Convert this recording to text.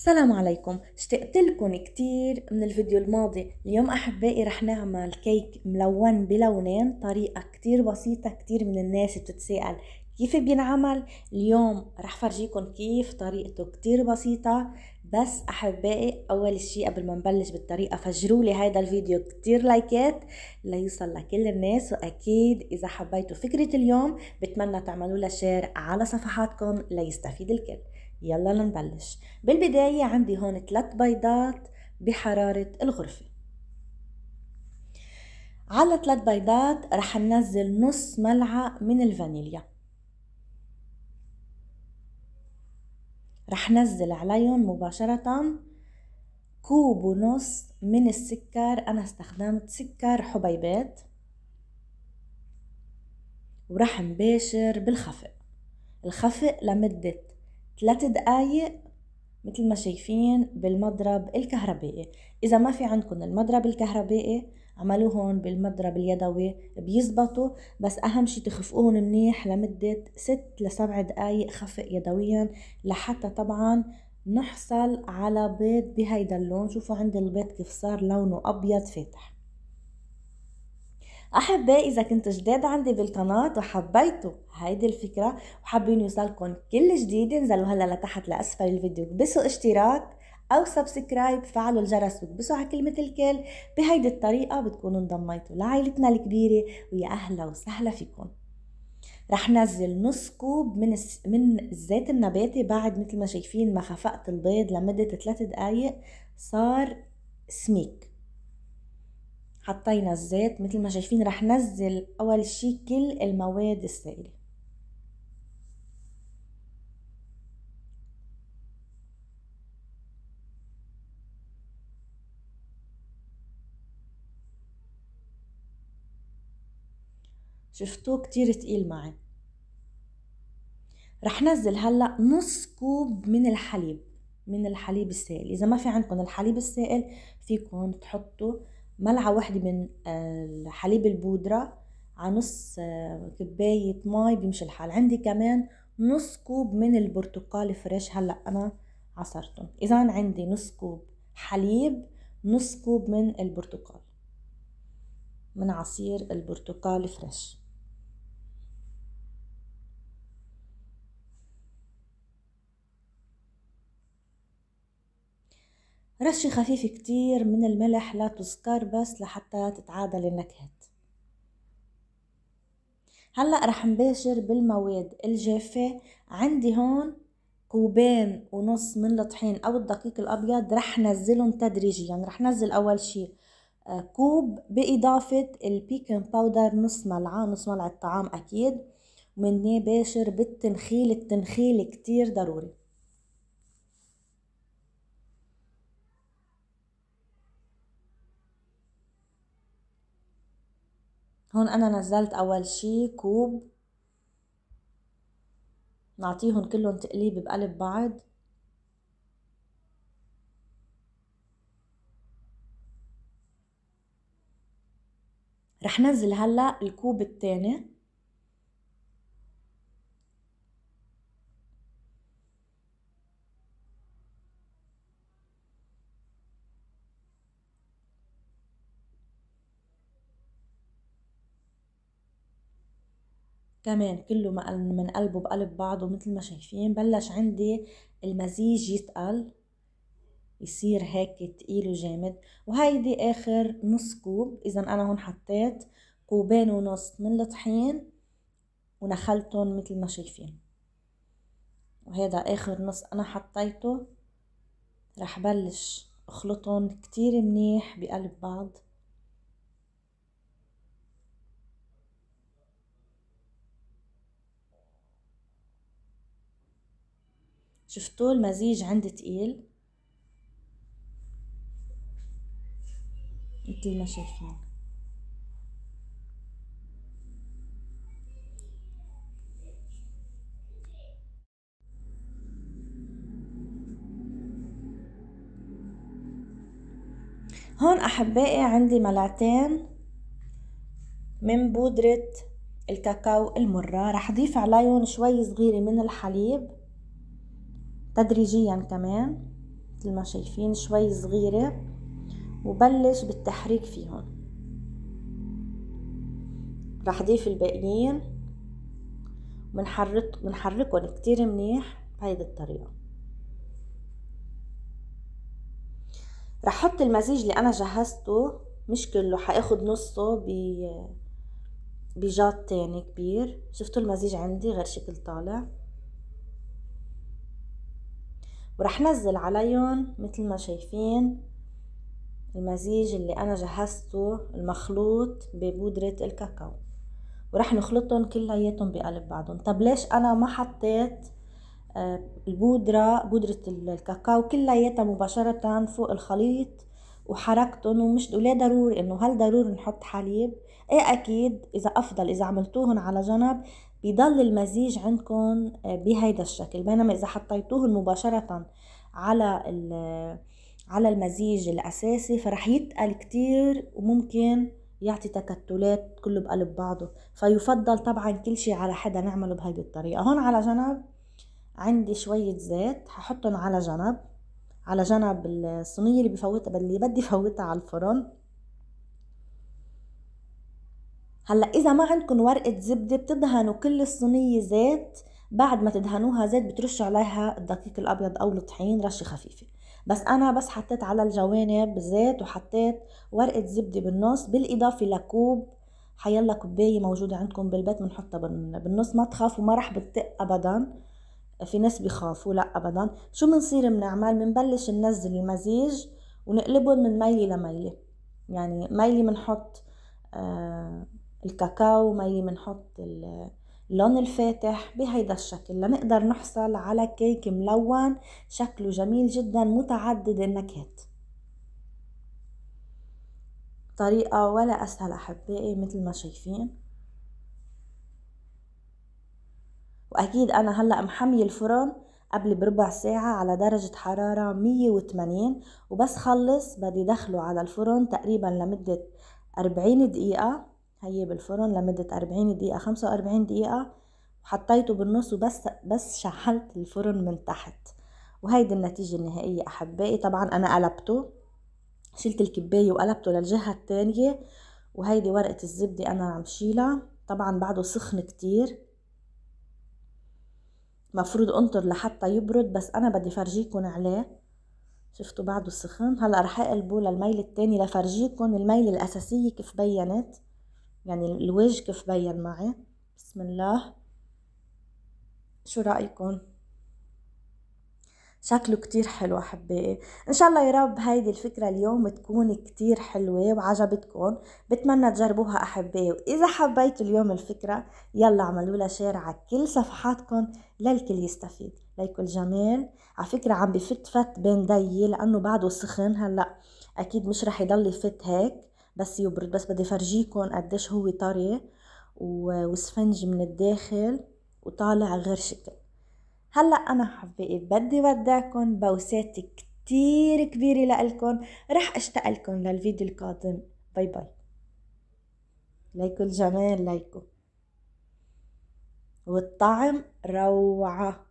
السلام عليكم اشتقت لكم كتير من الفيديو الماضي اليوم احبائي رح نعمل كيك ملون بلونين طريقة كتير بسيطة كتير من الناس بتتساءل كيف بينعمل اليوم رح فرجيكم كيف طريقته كتير بسيطة بس احبائي اول شيء قبل ما نبلش بالطريقه فجروا لي هيدا الفيديو كتير لايكات ليوصل لكل الناس واكيد اذا حبيتوا فكره اليوم بتمنى تعملوا لها شير على صفحاتكم ليستفيد الكل يلا لنبلش بالبداية عندي هون ثلاث بيضات بحرارة الغرفة على ثلاث بيضات رح ننزل نص ملعقة من الفانيليا رح نزل عليهم مباشرة كوب ونص من السكر أنا استخدمت سكر حبيبات ورح نباشر بالخفق الخفق لمدة ثلاث دقايق مثل ما شايفين بالمضرب الكهربائي إذا ما في عندكم المضرب الكهربائي عملوهن بالمضرب اليدوي بيزبطوا بس أهم شي تخفقوهن منيح لمدة ست لسبع دقايق خفق يدويا لحتى طبعا نحصل على بيض بهيدا اللون شوفوا عند البيض كيف صار لونه أبيض فاتح أحبائي إذا كنت جداد عندي بالقناة وحبيتوا هيدي الفكرة وحابين يوصلكم كل جديد انزلوا هلا لتحت لأسفل الفيديو كبسوا اشتراك أو سبسكرايب فعلوا الجرس وكبسوا على كلمة الكل بهيدي الطريقة بتكونوا انضميتوا لعائلتنا الكبيرة ويا أهلا وسهلا فيكم رح نزل نص كوب من الس... من الزيت النباتي بعد مثل ما شايفين ما خفقت البيض لمدة 3 دقايق صار سميك حطينا الزيت مثل ما شايفين رح نزل اول شي كل المواد السائلة شفتوه كتير تقيل معي رح نزل هلا نص كوب من الحليب من الحليب السائل اذا ما في عندكم الحليب السائل فيكم تحطوا ملعقه واحده من آه، حليب البودره على نص آه، كبايه مي بيمشي الحال عندي كمان نص كوب من البرتقال فريش هلا انا عصرتهم اذا عندي نص كوب حليب نص كوب من البرتقال من عصير البرتقال فريش رشة خفيف كتير من الملح لا تذكر بس لحتى تتعادل النكهات هلا رح نباشر بالمواد الجافة عندي هون كوبين ونص من الطحين او الدقيق الابيض رح نزلهم تدريجيا رح نزل اول شي آه، كوب باضافة البيكن باودر نص ملعة نص ملعة طعام اكيد ومني باشر بالتنخيل التنخيل كتير ضروري هون انا نزلت اول شي كوب نعطيهم كلهم تقليب بقلب بعض رح نزل هلا الكوب التاني كمان كله من قلبه بقلب بعضه مثل ما شايفين بلش عندي المزيج يتقل يصير هيك تقيل وجامد وهيدي اخر نص كوب اذا انا هون حطيت كوبين ونص من الطحين ونخلتهم مثل ما شايفين وهذا اخر نص انا حطيته رح بلش اخلطهم كتير منيح بقلب بعض شفتوا المزيج عندي تقيل مثل ما شايفين هون احبائي عندي ملعتين من بودرة الكاكاو المرة رح اضيف عليهم شوي صغيرة من الحليب تدريجيا كمان مثل ما شايفين شوي صغيرة وبلش بالتحريك فيهم رح ضيف الباقيين بنحرك بنحركهم كتير منيح بهيدي الطريقة رح حط المزيج اللي انا جهزته مش كله حاخد نصه ب بجاط تاني كبير شفتوا المزيج عندي غير شكل طالع ورح نزل عليهم مثل ما شايفين المزيج اللي انا جهزته المخلوط ببودرة الكاكاو ورح نخلطهم كلياتهم بقلب بعضهم طب ليش انا ما حطيت آه، البودرة بودرة الكاكاو كلياتها مباشرة فوق الخليط وحركتهم ومش ولا ضروري انه هل ضروري نحط حليب ايه اكيد اذا افضل اذا عملتوهن على جنب بيضل المزيج عندكم آه، بهيدا الشكل بينما اذا حطيتوهن مباشرة على على المزيج الاساسي فرح يتقل كتير وممكن يعطي تكتلات كله بقلب بعضه فيفضل طبعا كل شي على حدا نعمله بهيدي الطريقة هون على جنب عندي شوية زيت هحطهم على جنب على جنب الصينية اللي بفوتها اللي بدي فوتها على الفرن هلا اذا ما عندكم ورقه زبده بتدهنوا كل الصينيه زيت بعد ما تدهنوها زيت بترشوا عليها الدقيق الابيض او الطحين رشه خفيفه بس انا بس حطيت على الجوانب زيت وحطيت ورقه زبده بالنص بالاضافه لكوب حيلا كوبايه موجوده عندكم بالبيت بنحطها بالنص ما تخافوا ما رح بتق ابدا في ناس بخافوا لا ابدا شو بنصير بنعمل بنبلش ننزل المزيج ونقلبهم من ميله لميله يعني ميله بنحط آه الكاكاو مي بنحط اللون الفاتح بهيدا الشكل لنقدر نحصل على كيك ملون شكله جميل جدا متعدد النكهات طريقة ولا أسهل أحبائي مثل ما شايفين وأكيد أنا هلأ محمي الفرن قبل بربع ساعة على درجة حرارة 180 وبس خلص بدي دخله على الفرن تقريبا لمدة 40 دقيقة هي بالفرن لمدة أربعين دقيقة خمسة وأربعين دقيقة وحطيته بالنص وبس بس شحلت الفرن من تحت وهيدي النتيجة النهائية أحبائي طبعا أنا قلبته شلت الكباية وقلبته للجهة التانية وهيدي ورقة الزبدة أنا عم شيلها طبعا بعده سخن كتير مفروض انطر لحتى يبرد بس أنا بدي فرجيكن عليه شفتوا بعده سخن هلا رح اقلبه للميل التاني لفرجيكن الميل الاساسيه كيف بينت يعني الوجه كيف بين معي بسم الله شو رأيكم؟ شكله كتير حلو أحبائي إن شاء الله يا رب هيدي الفكرة اليوم تكون كتير حلوة وعجبتكم بتمنى تجربوها أحبائي وإذا حبيتوا اليوم الفكرة يلا عملوا لها شير على كل صفحاتكم للكل يستفيد ليكل جمال على فكرة عم بفت فت بين دي لأنه بعده سخن هلأ أكيد مش رح يضل يفت هيك بس يبرد بس بدي فرجيكم قديش هو طري وسفنج من الداخل وطالع غير شكل هلا انا حبايب بدي ودعكم بوسات كتير كبيرة لكم رح اشتاق لكم للفيديو القادم باي باي ليكو الجمال ليكو والطعم روعه